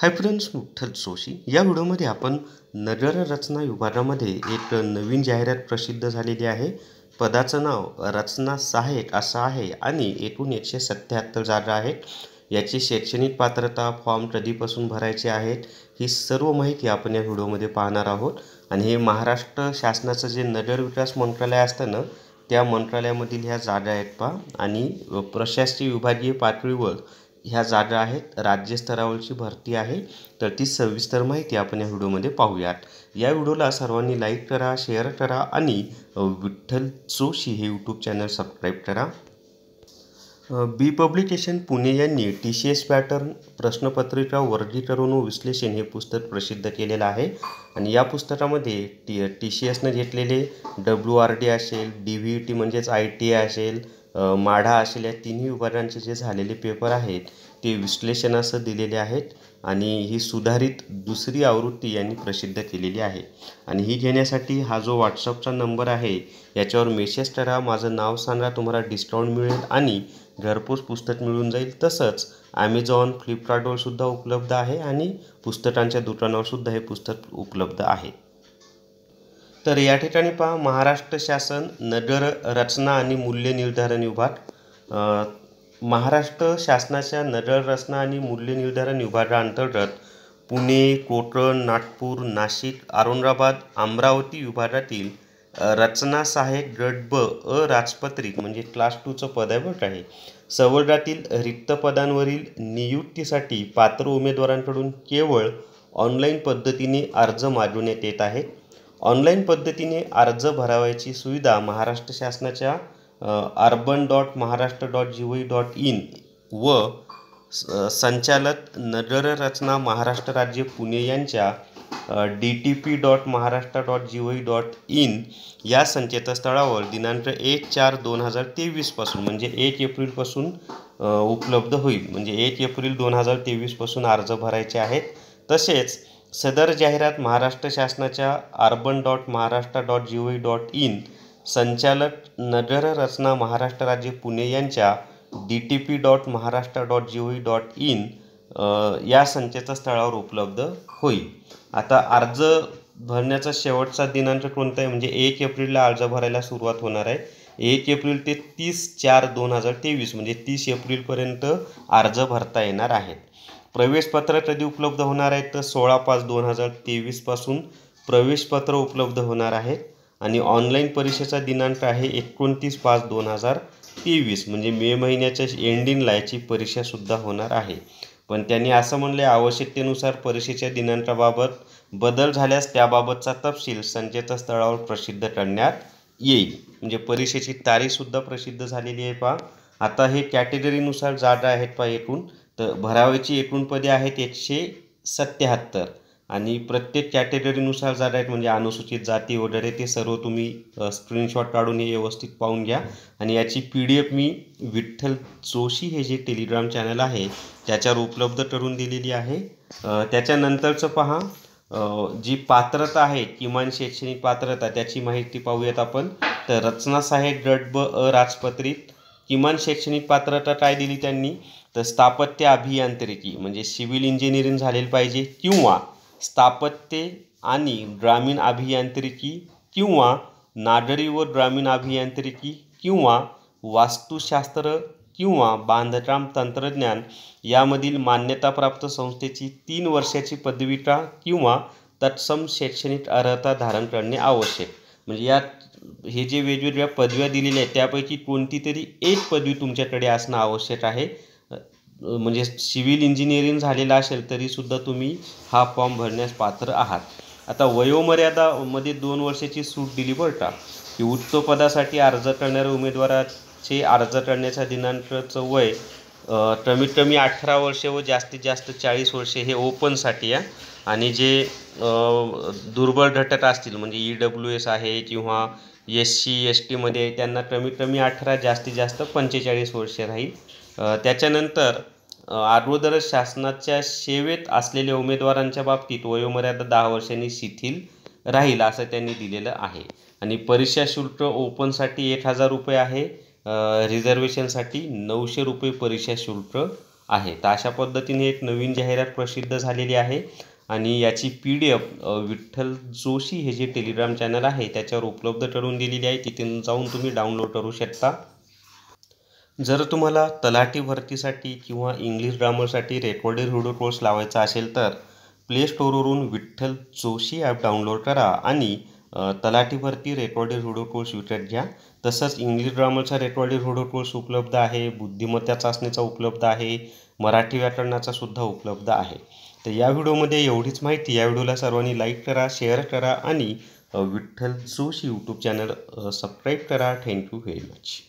hi friends मुठ्ठल Joshi या व्हिडिओमध्ये आपण नगर रचना विभागामध्ये एक नवीन जाहिरात प्रसिद्ध झालेली आहे पदाचं नाव रचना सहाय्यक असं आहे आणि एकूण एकशे सत्याहत्तर जागा आहेत याची शैक्षणिक पात्रता फॉर्म कधीपासून भरायचे आहेत ही सर्व माहिती आपण या व्हिडिओमध्ये पाहणार आहोत आणि हे महाराष्ट्र शासनाचं जे नगर विकास मंत्रालय असतं ना त्या मंत्रालयामधील ह्या जागा आहेत पा आणि प्रशासकीय विभागीय पातळीवर ह्या जागा आहेत राज्यस्तरावरची भरती आहे तर ती सविस्तर माहिती आपण या व्हिडिओमध्ये पाहूयात या व्हिडिओला सर्वांनी लाईक करा शेअर करा आणि विठ्ठल जोशी हे यूट्यूब चॅनल सबस्क्राईब करा बी पब्लिकेशन पुणे यांनी टी सी एस पॅटर्न प्रश्नपत्रिका वर्गीकरण व विश्लेषण हे पुस्तक प्रसिद्ध केलेलं आहे आणि या पुस्तकामध्ये टी टी सी एसनं घेतलेले डब्ल्यू आर डी असेल डी व्ही टी म्हणजेच आय टी असेल माढा असलेल्या तिन्ही विभागांचे जे झालेले पेपर आहेत ते विश्लेषणासह दिलेले आहेत आणि ही सुधारित दुसरी आवृत्ती यांनी प्रसिद्ध केलेली आहे आणि ही घेण्यासाठी हा जो व्हॉट्सअपचा नंबर आहे याच्यावर मेसेज करा माझं नाव सांगा तुम्हाला डिस्काउंट मिळेल आणि घरपोच पुस्तक मिळून जाईल तसंच ॲमेझॉन फ्लिपकार्टवरसुद्धा उपलब्ध आहे आणि पुस्तकांच्या दुकानावरसुद्धा हे पुस्तक उपलब्ध आहे तर या ठिकाणी पहा महाराष्ट्र शासन नगर रचना आणि मूल्य निर्धारण विभाग महाराष्ट्र शासनाच्या नगर रचना आणि मूल्य निर्धारण विभागाअंतर्गत पुणे कोकण नागपूर नाशिक औरंगाबाद अमरावती विभागातील रचना सहायक गट ब अराजपत्रित म्हणजे क्लास टूचं पद आहे सवर्गातील आहे रिक्त पदांवरील नियुक्तीसाठी पात्र उमेदवारांकडून केवळ ऑनलाईन पद्धतीने अर्ज मागवण्यात येत आहेत ऑनलाईन पद्धतीने अर्ज भरावायची सुविधा महाराष्ट्र शासनाच्या urban dot Maharashtra dot G O dot in व संचालक नगररचना महाराष्ट्र राज्य पुणे यांच्या D T P dot Maharashtra dot G O dot in या संकेतस्थळावर दिनांक एक चार दोन हजार तेवीसपासून म्हणजे एक एप्रिलपासून उपलब्ध होईल म्हणजे एक एप्रिल दोन हजार तेवीसपासून अर्ज भरायचे आहेत तसेच सदर जाहिरात महाराष्ट्र शासनाच्या urban dot Maharashtra dot G O dot in संचालक नगररचना महाराष्ट्र राज्य पुणे यांच्या D T P dot Maharashtra dot G O V dot in या संकेतस्थळावर स्थळावर उपलब्ध होईल आता अर्ज भरण्याचा शेवटचा दिनांक कोणता आहे म्हणजे एक एप्रिलला अर्ज भरायला सुरुवात होणार आहे एक एप्रिल ते तीस चार दोन हजार तेवीस म्हणजे तीस एप्रिलपर्यंत अर्ज भरता येणार आहेत प्रवेशपत्र कधी उपलब्ध होणार आहेत तर सोळा पाच दोन हजार तेवीसपासून प्रवेशपत्र उपलब्ध होणार आहेत आणि ऑनलाईन परीक्षेचा दिनांक आहे एकोणतीस पाच दोन हजार तेवीस म्हणजे मे महिन्याच्या एंडिंगला परीक्षा परीक्षासुद्धा होणार आहे पण त्यांनी असं म्हणले आवश्यकतेनुसार परीक्षेच्या दिनांकाबाबत बदल झाल्यास त्याबाबतचा तपशील संचेतस्थळावर स्थळावर प्रसिद्ध करण्यात येईल म्हणजे परीक्षेची तारीखसुद्धा प्रसिद्ध झालेली आहे पहा आता हे कॅटेगरीनुसार जागा आहेत पहा एकूण तर भराव्याची एकूण पदे आहेत एकशे सत्याहत्तर आणि प्रत्येक कॅटेगरीनुसार जात आहेत म्हणजे अनुसूचित जाती वगैरे ते सर्व तुम्ही स्क्रीनशॉट काढून हे व्यवस्थित पाहून घ्या आणि याची पी डी एफ मी विठ्ठल जोशी हे जे टेलिग्राम चॅनल आहे त्याच्यावर उपलब्ध करून दिलेली आहे त्याच्यानंतरचं पहा जी पात्रता आहे किमान शैक्षणिक पात्रता त्याची माहिती पाहूयात आपण तर रचना साहेब गट ब राजपत्रित किमान शैक्षणिक पात्रता काय दिली त्यांनी तर स्थापत्य अभियांत्रिकी म्हणजे सिव्हिल इंजिनिअरिंग झालेलं पाहिजे किंवा स्थापत्य आणि ग्रामीण अभियांत्रिकी किंवा नागरी व ग्रामीण अभियांत्रिकी किंवा वास्तुशास्त्र किंवा बांधकाम तंत्रज्ञान यामधील मान्यताप्राप्त संस्थेची तीन वर्षाची पदविका किंवा तत्सम शैक्षणिक अर्हता धारण करणे आवश्यक म्हणजे यात हे जे वेगवेगळ्या पदव्या दिलेल्या आहेत त्यापैकी कोणती तरी एक पदवी तुमच्याकडे असणं आवश्यक आहे म्हणजे सिव्हिल इंजिनिअरिंग झालेलं असेल तरीसुद्धा तुम्ही हा फॉर्म भरण्यास पात्र आहात आता वयोमर्यादामध्ये दोन वर्षाची सूट दिली बरं का की उच्च पदासाठी अर्ज करणाऱ्या उमेदवाराचे अर्ज करण्याचा दिनांकचं वय कमीत कमी अठरा वर्षे व जास्तीत जास्त चाळीस वर्षे हे ओपनसाठी आहे आणि जे दुर्बळ घटक असतील म्हणजे ई डब्ल्यू एस आहे किंवा एस सी एस टीमध्ये त्यांना कमीत कमी अठरा जास्तीत जास्त पंचेचाळीस वर्षे राहील त्याच्यानंतर अगोदरच शासनाच्या सेवेत असलेल्या उमेदवारांच्या बाबतीत वयोमर्यादा दहा वर्षांनी शिथिल राहील असं त्यांनी दिलेलं आहे आणि परीक्षा शुल्क ओपनसाठी एक हजार रुपये आहे रिझर्वेशनसाठी नऊशे रुपये परीक्षा शुल्क आहे तर अशा पद्धतीने एक नवीन जाहिरात प्रसिद्ध झालेली आहे आणि याची P D F Vitthal Joshi हे जे टेलिग्राम चॅनल आहे त्याच्यावर उपलब्ध करून दिलेली आहे तिथे जाऊन तुम्ही डाउनलोड करू शकता जर तुम्हाला तलाठी भरतीसाठी किंवा इंग्लिश ग्रामरसाठी रेकॉर्डेड व्हिडिओ कोर्स लावायचा असेल तर प्ले स्टोरवरून विठ्ठल जोशी ॲप डाउनलोड करा आणि तलाठीवरती रेकॉर्डेड व्हिडिओ कोर्स विकत घ्या तसंच इंग्लिश ग्रामरचा रेकॉर्डेड व्हिडिओ कोर्स उपलब्ध आहे बुद्धिमत्ता चाचणीचा उपलब्ध आहे मराठी व्याकरणाचा सुद्धा उपलब्ध आहे तर या व्हिडिओमध्ये एवढीच माहिती या व्हिडिओला सर्वांनी लाईक करा शेअर करा आणि Vitthal Joshi YouTube channel subscribe करा थँक्यू व्हेरी मच